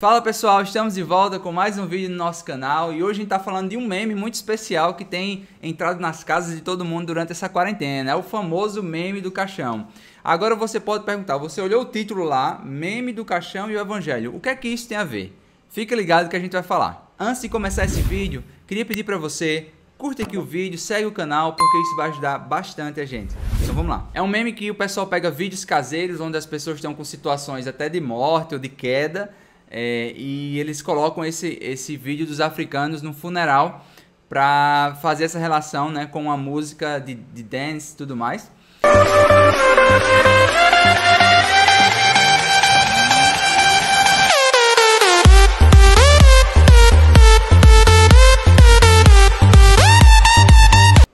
Fala pessoal, estamos de volta com mais um vídeo no nosso canal e hoje a gente está falando de um meme muito especial que tem entrado nas casas de todo mundo durante essa quarentena, é o famoso meme do caixão. Agora você pode perguntar, você olhou o título lá, meme do caixão e o evangelho, o que é que isso tem a ver? Fica ligado que a gente vai falar. Antes de começar esse vídeo, queria pedir para você curta aqui o vídeo, segue o canal, porque isso vai ajudar bastante a gente. Então vamos lá. É um meme que o pessoal pega vídeos caseiros, onde as pessoas estão com situações até de morte ou de queda, é, e eles colocam esse, esse vídeo dos africanos no funeral para fazer essa relação né, com a música de, de dance e tudo mais.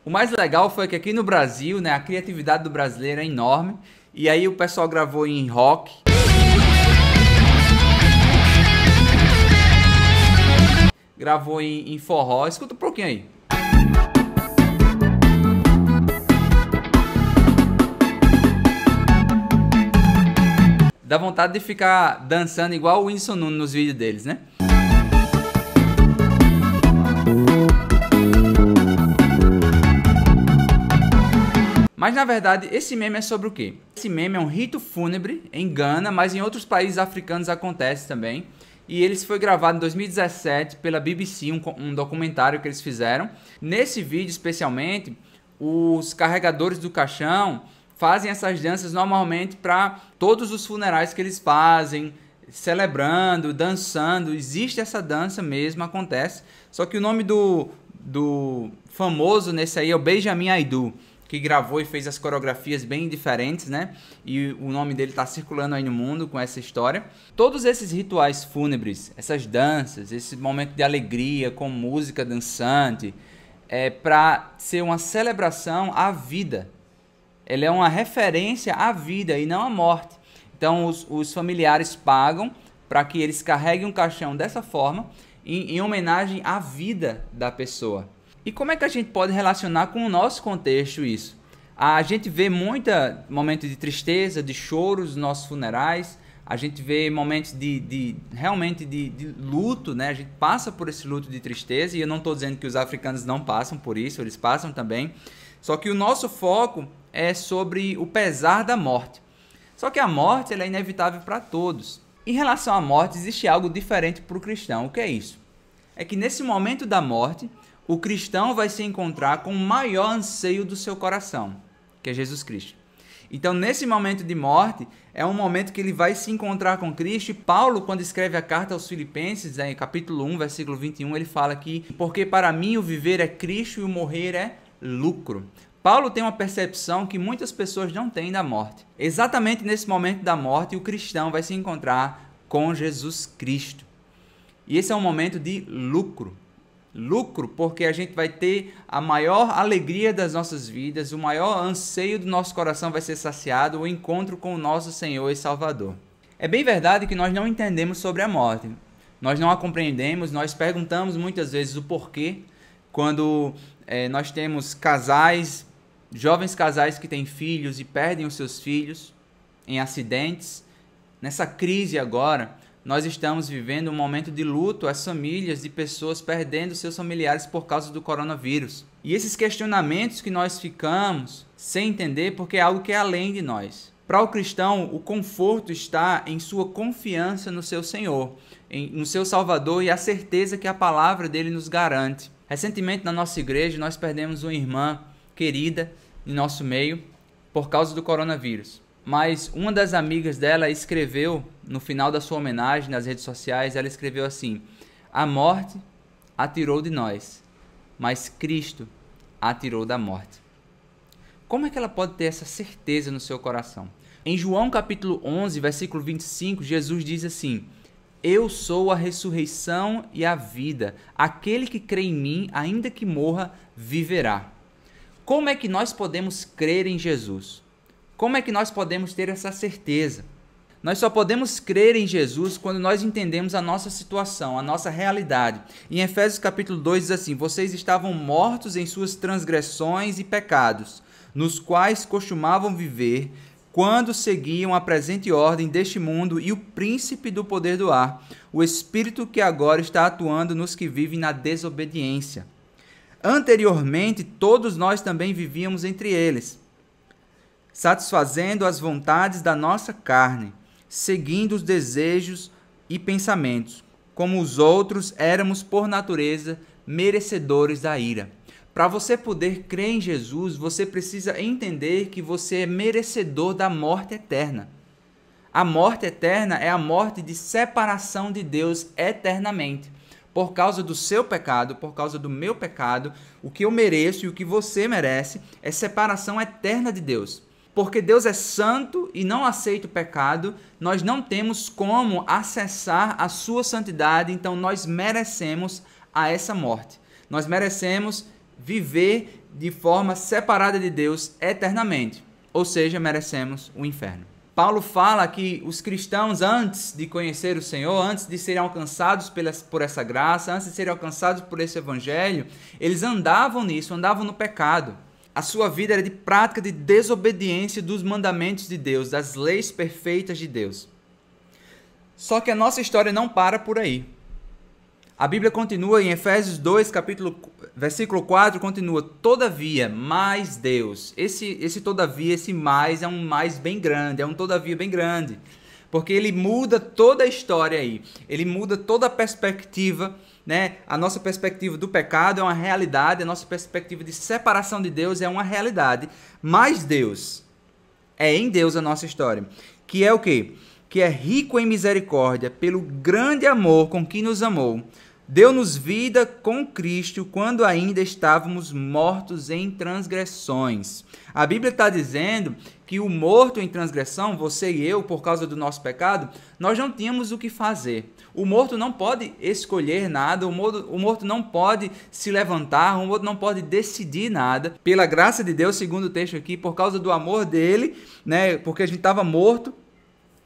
O mais legal foi que aqui no Brasil, né, a criatividade do brasileiro é enorme. E aí o pessoal gravou em rock, gravou em, em forró. Escuta um pouquinho aí. Dá vontade de ficar dançando igual o Whindersson Nunes nos vídeos deles, né? Mas na verdade, esse meme é sobre o quê? Esse meme é um rito fúnebre em Gana, mas em outros países africanos acontece também. E eles foi gravado em 2017 pela BBC, um, um documentário que eles fizeram. Nesse vídeo, especialmente, os carregadores do caixão fazem essas danças normalmente para todos os funerais que eles fazem, celebrando, dançando. Existe essa dança mesmo, acontece. Só que o nome do, do famoso nesse aí é o Benjamin Aidu que gravou e fez as coreografias bem diferentes, né? E o nome dele está circulando aí no mundo com essa história. Todos esses rituais fúnebres, essas danças, esse momento de alegria com música dançante, é para ser uma celebração à vida. Ela é uma referência à vida e não à morte. Então os, os familiares pagam para que eles carreguem um caixão dessa forma em, em homenagem à vida da pessoa. E como é que a gente pode relacionar com o nosso contexto isso? A gente vê muito momento de tristeza, de choros, nos nossos funerais, a gente vê momentos de, de realmente de, de, luto, né? A gente passa por esse luto de tristeza e eu não estou dizendo que os africanos não passam por isso, eles passam também. Só que o nosso foco é sobre o pesar da morte. Só que a morte ela é inevitável para todos. Em relação à morte, existe algo diferente para o cristão. O que é isso? É que nesse momento da morte, o cristão vai se encontrar com o maior anseio do seu coração, que é Jesus Cristo. Então, nesse momento de morte, é um momento que ele vai se encontrar com Cristo. E Paulo, quando escreve a carta aos Filipenses, né, em capítulo 1, versículo 21, ele fala que: Porque para mim o viver é Cristo e o morrer é lucro. Paulo tem uma percepção que muitas pessoas não têm da morte. Exatamente nesse momento da morte, o cristão vai se encontrar com Jesus Cristo. E esse é um momento de lucro lucro, porque a gente vai ter a maior alegria das nossas vidas, o maior anseio do nosso coração vai ser saciado, o encontro com o nosso Senhor e Salvador. É bem verdade que nós não entendemos sobre a morte. Nós não a compreendemos, nós perguntamos muitas vezes o porquê. Quando é, nós temos casais, jovens casais que têm filhos e perdem os seus filhos em acidentes, nessa crise agora, nós estamos vivendo um momento de luto as famílias de pessoas perdendo seus familiares por causa do coronavírus. E esses questionamentos que nós ficamos sem entender porque é algo que é além de nós. Para o cristão, o conforto está em sua confiança no seu Senhor, em, no seu Salvador e a certeza que a palavra dele nos garante. Recentemente, na nossa igreja, nós perdemos uma irmã querida em nosso meio por causa do coronavírus mas uma das amigas dela escreveu no final da sua homenagem nas redes sociais, ela escreveu assim: A morte atirou de nós, mas Cristo atirou da morte. Como é que ela pode ter essa certeza no seu coração? Em João capítulo 11, versículo 25, Jesus diz assim: Eu sou a ressurreição e a vida. Aquele que crê em mim, ainda que morra, viverá. Como é que nós podemos crer em Jesus? Como é que nós podemos ter essa certeza? Nós só podemos crer em Jesus quando nós entendemos a nossa situação, a nossa realidade. Em Efésios capítulo 2 diz assim: "Vocês estavam mortos em suas transgressões e pecados, nos quais costumavam viver quando seguiam a presente ordem deste mundo e o príncipe do poder do ar, o espírito que agora está atuando nos que vivem na desobediência. Anteriormente, todos nós também vivíamos entre eles." satisfazendo as vontades da nossa carne, seguindo os desejos e pensamentos, como os outros éramos por natureza merecedores da ira. Para você poder crer em Jesus, você precisa entender que você é merecedor da morte eterna. A morte eterna é a morte de separação de Deus eternamente. Por causa do seu pecado, por causa do meu pecado, o que eu mereço e o que você merece é separação eterna de Deus porque Deus é santo e não aceita o pecado, nós não temos como acessar a sua santidade, então nós merecemos a essa morte. Nós merecemos viver de forma separada de Deus eternamente, ou seja, merecemos o inferno. Paulo fala que os cristãos, antes de conhecer o Senhor, antes de serem alcançados por essa graça, antes de serem alcançados por esse evangelho, eles andavam nisso, andavam no pecado. A sua vida era de prática de desobediência dos mandamentos de Deus, das leis perfeitas de Deus. Só que a nossa história não para por aí. A Bíblia continua em Efésios 2, capítulo, versículo 4, continua, todavia, mais Deus. Esse, esse todavia, esse mais, é um mais bem grande, é um todavia bem grande. Porque ele muda toda a história aí, ele muda toda a perspectiva né? A nossa perspectiva do pecado é uma realidade, a nossa perspectiva de separação de Deus é uma realidade. Mas Deus, é em Deus a nossa história, que é o quê? Que é rico em misericórdia, pelo grande amor com que nos amou. Deu-nos vida com Cristo quando ainda estávamos mortos em transgressões. A Bíblia está dizendo que o morto em transgressão, você e eu, por causa do nosso pecado, nós não tínhamos o que fazer. O morto não pode escolher nada, o morto, o morto não pode se levantar, o morto não pode decidir nada. Pela graça de Deus, segundo o texto aqui, por causa do amor dele, né, porque a gente estava morto,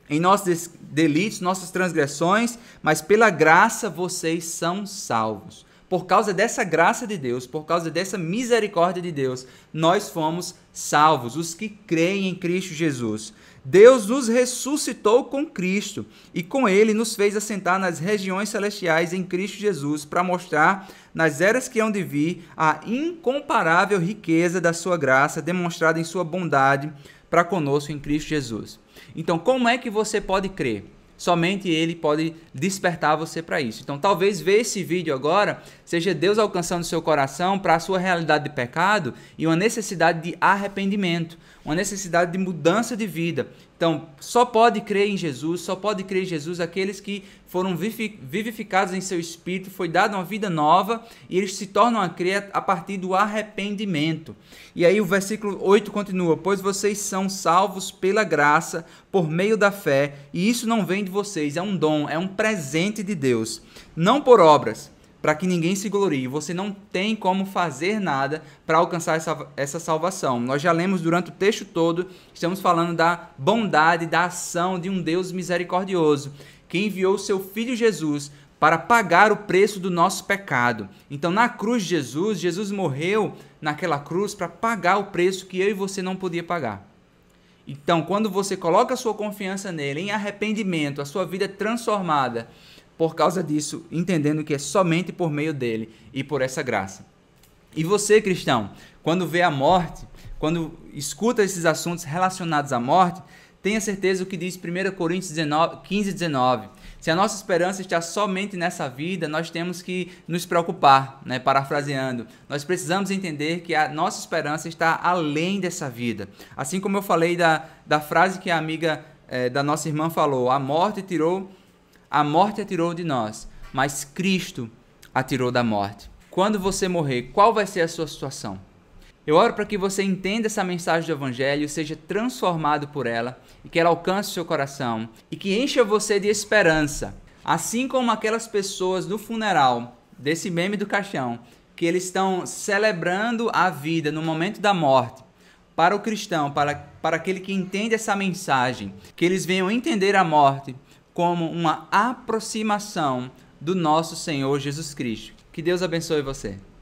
em nossos delitos, nossas transgressões, mas pela graça vocês são salvos. Por causa dessa graça de Deus, por causa dessa misericórdia de Deus, nós fomos salvos, os que creem em Cristo Jesus. Deus nos ressuscitou com Cristo e com ele nos fez assentar nas regiões celestiais em Cristo Jesus para mostrar nas eras que hão de vir a incomparável riqueza da sua graça demonstrada em sua bondade para conosco em Cristo Jesus. Então, como é que você pode crer? Somente ele pode despertar você para isso. Então, talvez ver esse vídeo agora seja Deus alcançando seu coração para a sua realidade de pecado e uma necessidade de arrependimento, uma necessidade de mudança de vida, então, só pode crer em Jesus, só pode crer em Jesus aqueles que foram vivificados em seu espírito, foi dada uma vida nova e eles se tornam a crer a partir do arrependimento. E aí o versículo 8 continua: Pois vocês são salvos pela graça, por meio da fé, e isso não vem de vocês, é um dom, é um presente de Deus, não por obras, para que ninguém se glorie. Você não tem como fazer nada para alcançar essa, essa salvação. Nós já lemos durante o texto todo, estamos falando da bondade, da ação de um Deus misericordioso, que enviou o seu Filho Jesus para pagar o preço do nosso pecado. Então, na cruz de Jesus, Jesus morreu naquela cruz para pagar o preço que eu e você não podia pagar. Então, quando você coloca a sua confiança nele, em arrependimento, a sua vida é transformada, por causa disso, entendendo que é somente por meio dele e por essa graça. E você, cristão, quando vê a morte, quando escuta esses assuntos relacionados à morte, tenha certeza o que diz 1 Coríntios 19, 15, 19. Se a nossa esperança está somente nessa vida, nós temos que nos preocupar, né? parafraseando. Nós precisamos entender que a nossa esperança está além dessa vida. Assim como eu falei da, da frase que a amiga eh, da nossa irmã falou: a morte tirou a morte atirou de nós, mas Cristo atirou da morte. Quando você morrer, qual vai ser a sua situação? Eu oro para que você entenda essa mensagem do Evangelho, seja transformado por ela e que ela alcance o seu coração e que encha você de esperança. Assim como aquelas pessoas no funeral desse meme do caixão, que eles estão celebrando a vida no momento da morte, para o cristão, para, para aquele que entende essa mensagem, que eles venham entender a morte como uma aproximação do nosso Senhor Jesus Cristo. Que Deus abençoe você.